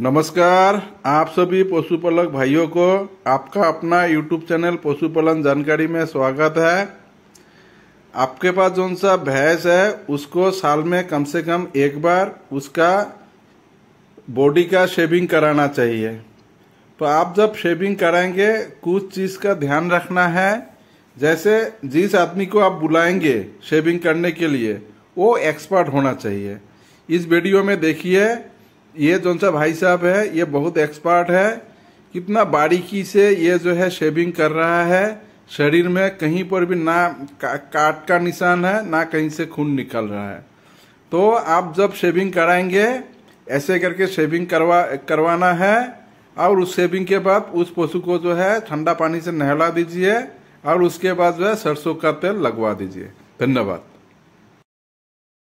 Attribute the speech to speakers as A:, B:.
A: नमस्कार आप सभी पशुपालक भाइयों को आपका अपना यूट्यूब चैनल पशुपालन जानकारी में स्वागत है आपके पास जो सा भैंस है उसको साल में कम से कम एक बार उसका बॉडी का शेविंग कराना चाहिए तो आप जब शेविंग कराएंगे कुछ चीज़ का ध्यान रखना है जैसे जिस आदमी को आप बुलाएंगे शेविंग करने के लिए वो एक्सपर्ट होना चाहिए इस वीडियो में देखिए ये जो सा भाई साहब है ये बहुत एक्सपर्ट है कितना बारीकी से ये जो है शेविंग कर रहा है शरीर में कहीं पर भी ना का, काट का निशान है ना कहीं से खून निकल रहा है तो आप जब शेविंग कराएंगे ऐसे करके शेविंग करवा करवाना है और उस शेविंग के बाद उस पशु को जो है ठंडा पानी से नहला दीजिए और उसके बाद जो है सरसों का तेल लगवा दीजिए धन्यवाद